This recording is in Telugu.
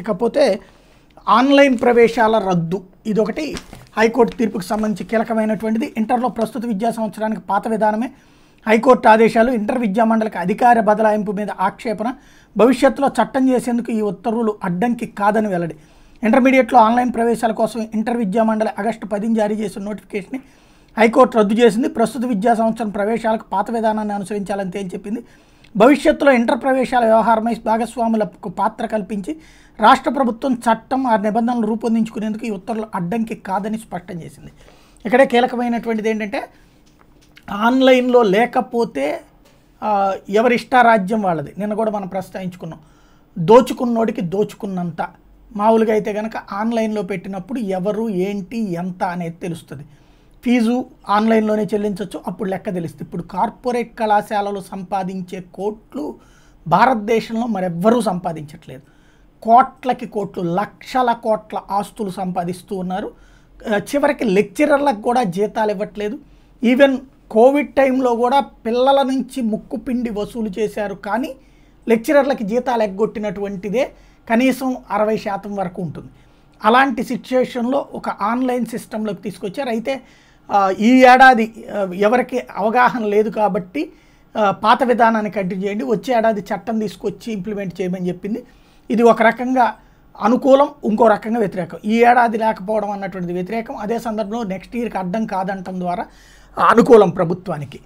ఇకపోతే ఆన్లైన్ ప్రవేశాల రద్దు ఇదొకటి హైకోర్టు తీర్పుకు సంబంధించి కీలకమైనటువంటిది ఇంటర్లో ప్రస్తుత విద్యా సంవత్సరానికి పాత విధానమే హైకోర్టు ఆదేశాలు ఇంటర్ విద్యా మండలికి అధికార బదలాయింపు మీద ఆక్షేపణ భవిష్యత్తులో చట్టం చేసేందుకు ఈ ఉత్తర్వులు అడ్డంకి కాదని వెల్లడి ఇంటర్మీడియట్లో ఆన్లైన్ ప్రవేశాల కోసం ఇంటర్ విద్యా మండలి ఆగస్టు పదిని జారీ చేసిన నోటిఫికేషన్ని హైకోర్టు రద్దు చేసింది ప్రస్తుత విద్యా సంవత్సరం ప్రవేశాలకు పాత విధానాన్ని అనుసరించాలని తేల్చి చెప్పింది భవిష్యత్తులో ఇంటర్ ప్రవేశాల వ్యవహారమై భాగస్వాములకు పాత్ర కల్పించి రాష్ట్ర ప్రభుత్వం చట్టం ఆ నిబంధనలు రూపొందించుకునేందుకు ఈ ఉత్తర్వులు అడ్డంకి కాదని స్పష్టం చేసింది ఇక్కడే కీలకమైనటువంటిది ఏంటంటే ఆన్లైన్లో లేకపోతే ఎవరి ఇష్టారాజ్యం వాళ్ళది నిన్న కూడా మనం ప్రస్తావించుకున్నాం దోచుకున్నోడికి దోచుకున్నంత మామూలుగా అయితే కనుక ఆన్లైన్లో పెట్టినప్పుడు ఎవరు ఏంటి ఎంత అనేది తెలుస్తుంది ఫీజు ఆన్లైన్లోనే చెల్లించవచ్చు అప్పుడు లెక్క తెలుస్తుంది ఇప్పుడు కార్పొరేట్ కళాశాలలు సంపాదించే కోట్లు భారతదేశంలో మరెవ్వరూ సంపాదించట్లేదు కోట్లకి కోట్లు లక్షల కోట్ల ఆస్తులు సంపాదిస్తూ ఉన్నారు చివరికి లెక్చరర్లకు కూడా జీతాలు ఇవ్వట్లేదు ఈవెన్ కోవిడ్ టైంలో కూడా పిల్లల నుంచి ముక్కు పిండి వసూలు చేశారు కానీ లెక్చరర్లకి జీతాలు ఎగ్గొట్టినటువంటిదే కనీసం అరవై శాతం వరకు ఉంటుంది అలాంటి సిచ్యుయేషన్లో ఒక ఆన్లైన్ సిస్టంలోకి తీసుకొచ్చారు అయితే ఈ ఏడాది ఎవరికి అవగాహన లేదు కాబట్టి పాత విధానాన్ని కంటిన్యూ చేయండి వచ్చే ఏడాది చట్టం తీసుకొచ్చి ఇంప్లిమెంట్ చేయమని చెప్పింది ఇది ఒక రకంగా అనుకూలం ఇంకో రకంగా వ్యతిరేకం ఈ ఏడాది లేకపోవడం అన్నటువంటిది వ్యతిరేకం అదే సందర్భంలో నెక్స్ట్ ఇయర్కి అడ్డం కాదంటం ద్వారా అనుకూలం ప్రభుత్వానికి